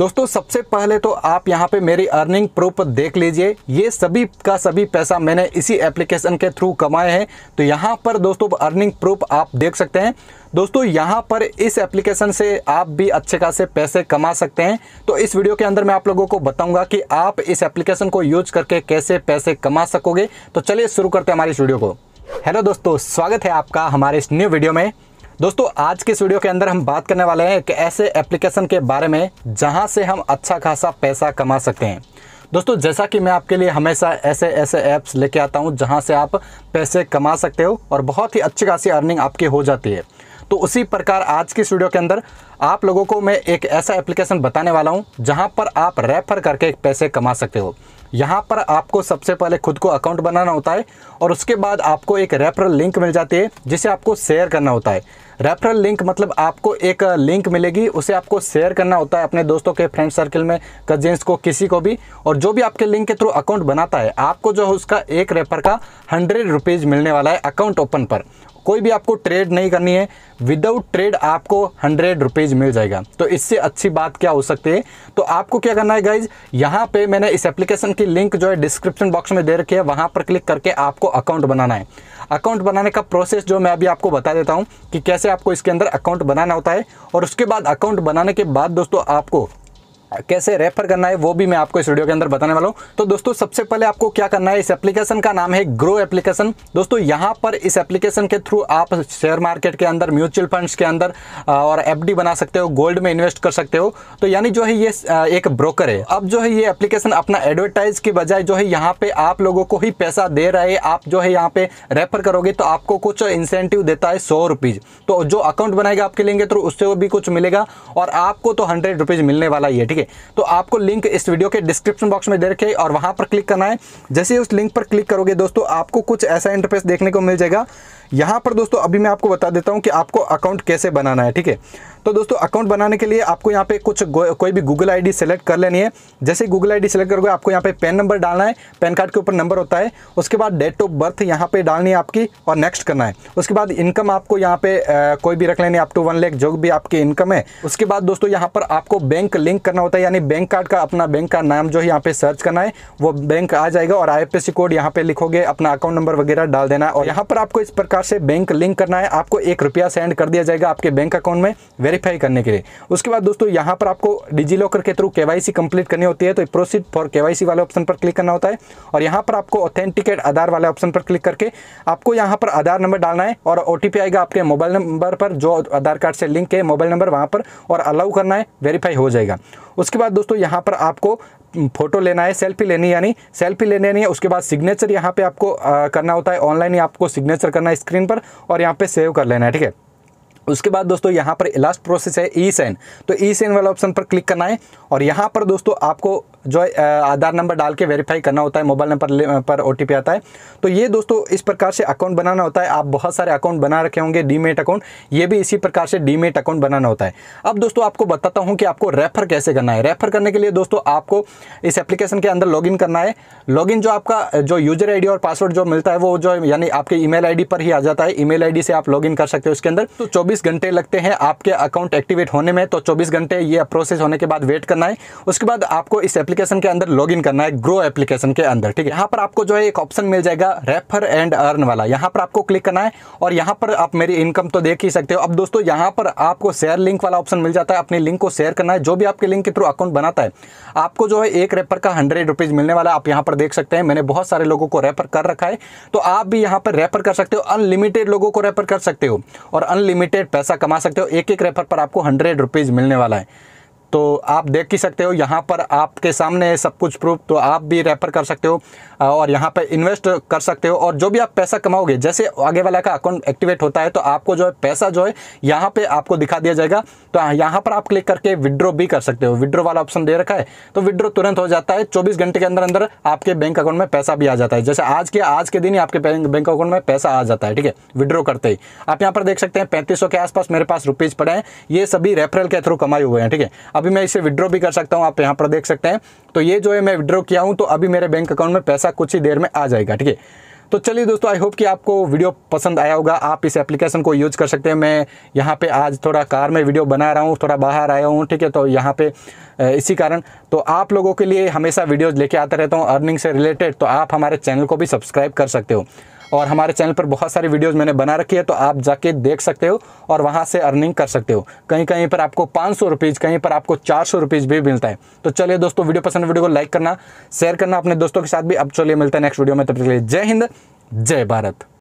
दोस्तों सबसे पहले तो आप यहाँ पे मेरी अर्निंग प्रूफ देख लीजिए ये सभी का सभी पैसा मैंने इसी एप्लीकेशन के थ्रू कमाए हैं तो यहाँ पर दोस्तों अर्निंग प्रूफ आप देख सकते हैं दोस्तों यहाँ पर इस एप्लीकेशन से आप भी अच्छे खासे पैसे कमा सकते हैं तो इस वीडियो के अंदर मैं आप लोगों को बताऊंगा कि आप इस एप्लीकेशन को यूज करके कैसे पैसे कमा सकोगे तो चलिए शुरू करते हैं हमारे इस वीडियो को हेलो दोस्तों स्वागत है आपका हमारे इस न्यू वीडियो में दोस्तों आज के इस वीडियो के अंदर हम बात करने वाले हैं एक ऐसे एप्लीकेशन के बारे में जहां से हम अच्छा खासा पैसा कमा सकते हैं दोस्तों जैसा कि मैं आपके लिए हमेशा ऐसे ऐसे ऐप्स लेके आता हूं जहां से आप पैसे कमा सकते हो और बहुत ही अच्छी खासी अर्निंग आपकी हो जाती है तो उसी प्रकार आज की स्टूडियो के अंदर आप लोगों को मैं एक ऐसा एप्लीकेशन बताने वाला हूं जहां पर आप रेफर करके पैसे कमा सकते हो यहां पर आपको सबसे पहले खुद को अकाउंट बनाना होता है और उसके बाद आपको एक रेफरल लिंक मिल जाती है जिसे आपको शेयर करना होता है रेफरल लिंक मतलब आपको एक लिंक मिलेगी उसे आपको शेयर करना होता है अपने दोस्तों के फ्रेंड सर्कल में कजेंस को किसी को भी और जो भी आपके लिंक के थ्रू अकाउंट बनाता है आपको जो है उसका एक रेफर का हंड्रेड रुपीज़ मिलने वाला है अकाउंट ओपन पर कोई भी आपको ट्रेड नहीं करनी है विदाउट ट्रेड आपको हंड्रेड रुपीज़ मिल जाएगा तो इससे अच्छी बात क्या हो सकती है तो आपको क्या करना है गाइज यहाँ पे मैंने इस एप्लीकेशन की लिंक जो है डिस्क्रिप्शन बॉक्स में दे रखी है वहाँ पर क्लिक करके आपको अकाउंट बनाना है अकाउंट बनाने का प्रोसेस जो मैं अभी आपको बता देता हूँ कि कैसे आपको इसके अंदर अकाउंट बनाना होता है और उसके बाद अकाउंट बनाने के बाद दोस्तों आपको कैसे रेफर करना है वो भी मैं आपको इस वीडियो के अंदर बताने वाला हूँ तो दोस्तों सबसे पहले आपको क्या करना है इस एप्लीकेशन का नाम है ग्रो एप्लीकेशन दोस्तों यहाँ पर इस एप्लीकेशन के थ्रू आप शेयर मार्केट के अंदर म्यूचुअल फंड्स के अंदर और एफ बना सकते हो गोल्ड में इन्वेस्ट कर सकते हो तो यानी जो है ये एक ब्रोकर है अब जो है ये एप्लीकेशन अपना एडवर्टाइज की बजाय जो है यहाँ पे आप लोगों को ही पैसा दे रहा है आप जो है यहाँ पे रेफर करोगे तो आपको कुछ इंसेंटिव देता है सौ रुपीज तो जो अकाउंट बनाएगा आपके लेंगे तो उससे भी कुछ मिलेगा और आपको तो हंड्रेड रुपीज मिलने वाला ही है ठीक है है तो आपको लिंक इस वीडियो के डिस्क्रिप्शन बॉक्स में दे रखे और वहां पर क्लिक करना है जैसे उस लिंक पर क्लिक करोगे दोस्तों आपको कुछ ऐसा इंटरफेस देखने को मिल जाएगा यहाँ पर दोस्तों अभी मैं आपको बता देता हूं कि आपको अकाउंट कैसे बनाना है ठीक है तो दोस्तों अकाउंट बनाने के लिए आपको यहाँ पे कुछ कोई भी गूगल आई सेलेक्ट कर लेनी है जैसे गूगल आई सेलेक्ट करोगे आपको यहाँ पे पेन नंबर डालना है पैन कार्ड के ऊपर नंबर होता है उसके बाद डेट ऑफ बर्थ यहाँ पे डालनी है आपकी और नेक्स्ट करना है उसके बाद इनकम आपको यहाँ पे आ, कोई भी रख लेनी है आप टू वन लेख जो भी आपकी इनकम है उसके बाद दोस्तों यहाँ पर आपको बैंक लिंक करना होता है यानी बैंक कार्ड का अपना बैंक का नाम जो है यहाँ पे सर्च करना है वो बैंक आ जाएगा और आई कोड यहाँ पे लिखोगे अपना अकाउंट नंबर वगैरह डाल देना है और यहाँ पर आपको इस प्रकार से बैंक लिंक करना है आपको एक रुपया सेंड कर दिया जाएगा आपके बैंक अकाउंट में वेरी वेरीफाई करने के लिए उसके बाद दोस्तों यहाँ पर आपको डिजी लॉकर के थ्रू केवाईसी कंप्लीट करनी होती है तो प्रोसीड फॉर केवाईसी वाले ऑप्शन पर क्लिक करना होता है और यहाँ पर आपको ऑथेंटिकेट आधार वाले ऑप्शन पर क्लिक करके आपको यहाँ पर आधार नंबर डालना है और ओ आएगा आपके मोबाइल नंबर पर जो आधार कार्ड से लिंक है मोबाइल नंबर वहाँ पर और अलाउ करना है वेरीफाई हो जाएगा उसके बाद दोस्तों यहाँ पर आपको फोटो लेना है सेल्फी लेनी यानी सेल्फी लेने नहीं है उसके बाद सिग्नेचर यहाँ पे आपको आ, करना होता है ऑनलाइन ही आपको सिग्नेचर करना है स्क्रीन पर और यहाँ पे सेव कर लेना है ठीक है उसके बाद दोस्तों यहाँ पर लास्ट प्रोसेस है ई सैन तो ई सैन वाला ऑप्शन पर क्लिक करना है और यहाँ पर दोस्तों आपको जो है आधार नंबर डाल के वेरीफाई करना होता है मोबाइल नंबर पर ओ आता है तो ये दोस्तों इस प्रकार से अकाउंट बनाना होता है आप बहुत सारे अकाउंट बना रखे होंगे डीमेट अकाउंट ये भी इसी प्रकार से डीमेट अकाउंट बनाना होता है अब दोस्तों आपको बताता हूँ कि आपको रेफर कैसे करना है रेफर करने के लिए दोस्तों आपको इस एप्लीकेशन के अंदर लॉगिन करना है लॉगिन जो आपका जो यूजर आई और पासवर्ड जो मिलता है वो जो यानी आपके ई मेल पर ही आ जाता है ई मेल से आप लॉग कर सकते हो उसके अंदर तो चौबीस घंटे लगते हैं आपके अकाउंट एक्टिवेट होने में तो चौबीस घंटे ये प्रोसेस होने के बाद वेट करना है उसके बाद आपको इस एप्लीकेशन के अंदर लॉगिन करना है ग्रो एप्लीकेशन के अंदर ठीक है यहाँ पर आपको जो है एक ऑप्शन मिल जाएगा रेफर एंड अर्न वाला यहाँ पर आपको क्लिक करना है और यहाँ पर आप मेरी इनकम तो देख ही सकते हो अब दोस्तों यहाँ पर आपको शेयर लिंक वाला ऑप्शन मिल जाता है अपनी लिंक को शेयर करना है जो भी आपके लिंक के थ्रू अकाउंट बनाता है आपको जो है एक रेफर का हंड्रेड रुपीज़ मिलने वाला आप यहाँ पर देख सकते हैं मैंने बहुत सारे लोगों को रेफर कर रखा है तो आप भी यहाँ पर रेफर कर सकते हो अनलिमिटेड लोगों को रेफर कर सकते हो और अनलिमिटेड पैसा कमा सकते हो एक एक रेफर पर आपको हंड्रेड रुपीज़ मिलने वाला है तो आप देख ही सकते हो यहाँ पर आपके सामने सब कुछ प्रूफ तो आप भी रेफर कर सकते हो और यहाँ पर इन्वेस्ट कर सकते हो और जो भी आप पैसा कमाओगे जैसे आगे वाला का अकाउंट एक्टिवेट होता है तो आपको जो है पैसा जो है यहाँ पर आपको दिखा दिया जाएगा तो हाँ, यहाँ पर आप क्लिक करके विड्रो भी कर सकते हो विड्रो वाला ऑप्शन दे रखा है तो विड्रो तुरंत हो जाता है चौबीस घंटे के अंदर अंदर आपके बैंक अकाउंट में पैसा भी आ जाता है जैसे आज के आज के दिन ही आपके बैंक अकाउंट में पैसा आ जाता है ठीक है विड्रो करते ही आप यहाँ पर देख सकते हैं पैंतीस के आसपास मेरे पास रुपीज़ पड़े हैं ये सभी रेफरल के थ्रू कमाए हुए हैं ठीक है अभी मैं इसे विड्रो भी कर सकता हूँ आप यहाँ पर देख सकते हैं तो ये जो है मैं विड्रो किया हूँ तो अभी मेरे बैंक अकाउंट में पैसा पैसा कुछ ही देर में आ जाएगा ठीक है तो चलिए दोस्तों आई होप कि आपको वीडियो पसंद आया होगा आप इस एप्लीकेशन को यूज़ कर सकते हैं मैं यहाँ पे आज थोड़ा कार में वीडियो बना रहा हूँ थोड़ा बाहर आया हूँ ठीक है तो यहाँ पे इसी कारण तो आप लोगों के लिए हमेशा वीडियोज़ लेके आता रहता हूँ अर्निंग से रिलेटेड तो आप हमारे चैनल को भी सब्सक्राइब कर सकते हो और हमारे चैनल पर बहुत सारी वीडियोज़ मैंने बना रखी है तो आप जाके देख सकते हो और वहाँ से अर्निंग कर सकते हो कहीं कहीं पर आपको पाँच सौ कहीं पर आपको चार सौ भी मिलता है तो चलिए दोस्तों वीडियो पसंद वीडियो को लाइक करना शेयर करना अपने दोस्तों के साथ भी अब चलिए मिलता है नेक्स्ट वीडियो में तब तक के लिए जय हिंद जय भारत